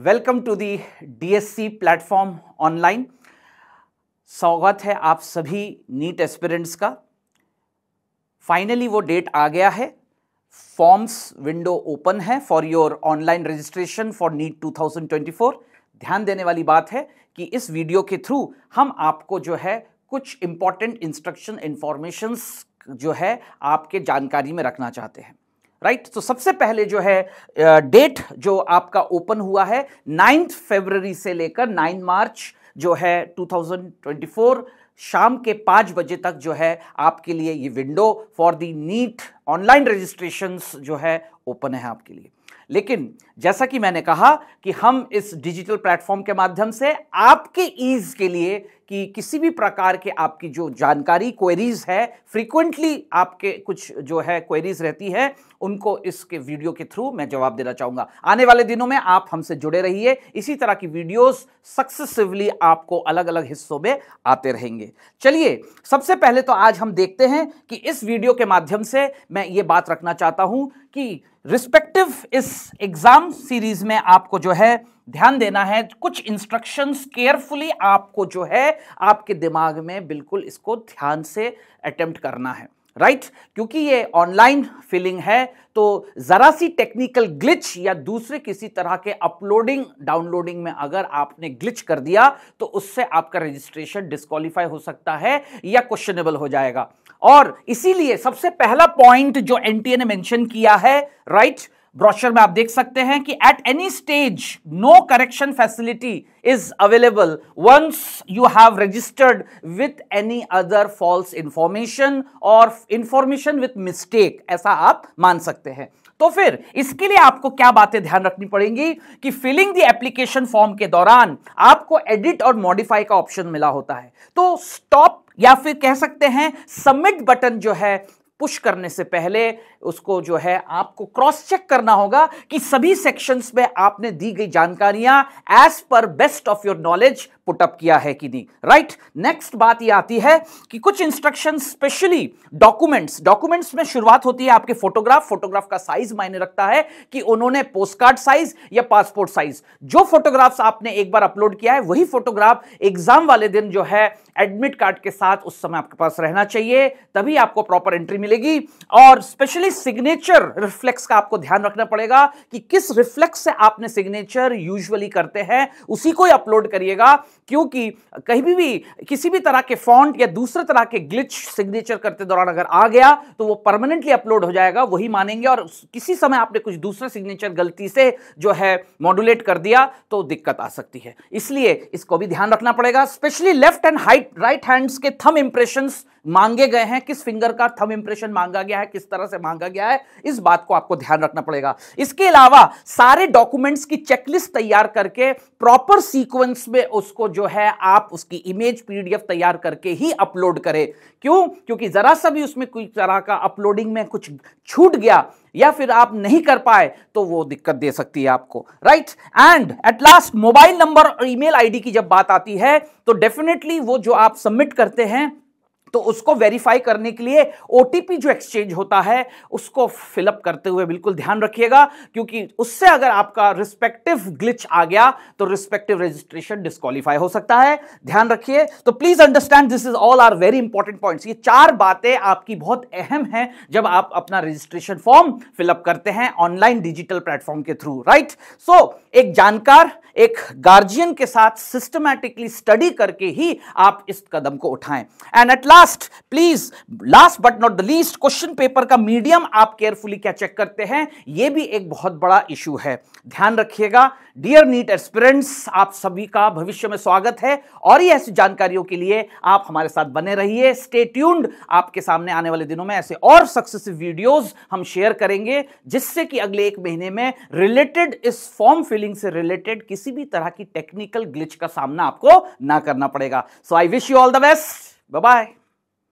Welcome to the DSC platform online स्वागत है आप सभी नीट एस्पिरेंट्स का फाइनली वो डेट आ गया है फॉर्म्स विंडो ओपन है for your online registration for NEET 2024 ध्यान देने वाली बात है कि इस वीडियो के थ्रू हम आपको जो है कुछ इंपॉर्टेंट इंस्ट्रक्शन इंफॉर्मेशंस जो है आपके जानकारी में रखना चाहते हैं राइट तो सबसे पहले जो है डेट जो आपका ओपन हुआ है नाइन्थ फेबररी से लेकर नाइन मार्च जो है 2024 शाम के पांच बजे तक जो है आपके लिए ये window for the NEET online registration जो है ओपन है आपके लिए लेकिन जैसा कि मैंने कहा कि हम इस डिजिटल प्लेटफॉर्म के माध्यम से आपके ईज के लिए कि किसी भी प्रकार के आपकी जो जानकारी क्वेरीज है फ्रीक्वेंटली आपके कुछ जो है क्वेरीज रहती है उनको इसके वीडियो के थ्रू मैं जवाब देना चाहूंगा आने वाले दिनों में आप हमसे जुड़े रहिए इसी तरह की वीडियोस सक्सेसिवली आपको अलग अलग हिस्सों में आते रहेंगे चलिए सबसे पहले तो आज हम देखते हैं कि इस वीडियो के माध्यम से मैं ये बात रखना चाहता हूं कि रिस्पेक्टिव इस एग्जाम सीरीज में आपको जो है ध्यान देना है कुछ इंस्ट्रक्शंस केयरफुली आपको जो है आपके दिमाग में बिल्कुल इसको ध्यान से अटेम्प्ट करना है राइट right? क्योंकि ये ऑनलाइन फिलिंग है तो ज़रा सी टेक्निकल ग्लिच या दूसरे किसी तरह के अपलोडिंग डाउनलोडिंग में अगर आपने ग्लिच कर दिया तो उससे आपका रजिस्ट्रेशन डिस्कालीफाई हो सकता है या क्वेश्चनेबल हो जाएगा और इसीलिए सबसे पहला पॉइंट जो एनटीए ने मेंशन किया है राइट right? ब्रॉशर में आप देख सकते हैं कि at any stage no correction facility is available once you have registered with any other false information और इंफॉर्मेशन विथ मिस्टेक ऐसा आप मान सकते हैं तो फिर इसके लिए आपको क्या बातें ध्यान रखनी पड़ेंगी कि फिलिंग दी एप्लीकेशन फॉर्म के दौरान आपको एडिट और मॉडिफाई का ऑप्शन मिला होता है तो स्टॉप या फिर कह सकते हैं सबमिट बटन जो है पुश करने से पहले उसको जो है आपको क्रॉस चेक करना होगा कि सभी सेक्शंस में आपने दी गई जानकारियां एज पर best of your knowledge put up किया है कि नहीं राइट नेक्स्ट बात यह आती है कि कुछ इंस्ट्रक्शन स्पेशली डॉक्यूमेंट्स डॉक्यूमेंट्स में शुरुआत होती है आपके फोटोग्राफ फोटोग्राफ का साइज मायने रखता है कि उन्होंने पोस्ट कार्ड साइज या पासपोर्ट साइज जो फोटोग्राफ्स आपने एक बार अपलोड किया है वही फोटोग्राफ एग्जाम वाले दिन जो है एडमिट कार्ड के साथ उस समय आपके पास रहना चाहिए तभी आपको प्रॉपर एंट्री मिले मिलेगी और स्पेशली सिग्नेचर रिफ्लेक्स का आपको ध्यान रखना पड़ेगा कि किस रिफ्लेक्स से आपने सिग्नेचर यूजुअली करते हैं उसी को अपलोड करिएगा क्योंकि कहीं भी, भी किसी भी तरह के फॉन्ट या दूसरे तरह के ग्लिच सिग्नेचर करते दौरान अगर आ गया तो वो परमानेंटली अपलोड हो जाएगा वही मानेंगे और किसी समय आपने कुछ दूसरे सिग्नेचर गलती से जो है मॉड्यूलेट कर दिया तो दिक्कत आ सकती है इसलिए इसको भी ध्यान रखना पड़ेगा specially left and height right hands के थम इंप्रेशन मांगे गए हैं किस फिंगर का थम इंप्रेशन क्वेश्चन मांगा गया है किस तरह से मांगा गया है इस बात को आपको ध्यान रखना पड़ेगा इसके अलावा सारे डॉक्यूमेंट्स की चेकलिस्ट तैयार करके प्रॉपर सीक्वेंस में उसको जो है आप उसकी इमेज पीडीएफ तैयार करके ही अपलोड करें क्यों क्योंकि जरा सा भी उसमें कोई तरह का अपलोडिंग में कुछ छूट गया या फिर आप नहीं कर पाए तो वो दिक्कत दे सकती है आपको right and at last mobile number और ईमेल आईडी की जब बात आती है तो डेफिनेटली वो जो आप सबमिट करते हैं तो उसको वेरीफाई करने के लिए ओटीपी जो एक्सचेंज होता है उसको फिलअप करते हुए बिल्कुल ध्यान रखिएगा क्योंकि उससे अगर आपका रिस्पेक्टिव ग्लिच आ गया तो रिस्पेक्टिव रजिस्ट्रेशन डिस्कालीफाई हो सकता है ध्यान रखिए तो please understand this is all are very important point ये चार बातें आपकी बहुत अहम है जब आप अपना रजिस्ट्रेशन फॉर्म फिलअप करते हैं ऑनलाइन डिजिटल प्लेटफॉर्म के थ्रू राइट सो so, एक जानकार एक गार्जियन के साथ सिस्टमैटिकली स्टडी करके ही आप इस कदम को उठाएं and at last last please last but not the least question paper का मीडियम आप केयरफुली क्या चेक करते हैं यह भी एक बहुत बड़ा इशू है ध्यान रखिएगा डियर नीट एस्पिरेंट्स आप सभी का भविष्य में स्वागत है और ये ऐसी जानकारियों के लिए आप हमारे साथ बने रहिए स्टे ट्यून्ड आपके सामने आने वाले दिनों में ऐसे और सक्सेसिव वीडियोस हम शेयर करेंगे जिससे कि अगले एक महीने में रिलेटेड इस फॉर्म फिलिंग से रिलेटेड किसी भी तरह की टेक्निकल ग्लिच का सामना आपको ना करना पड़ेगा so I wish you all the best bye bye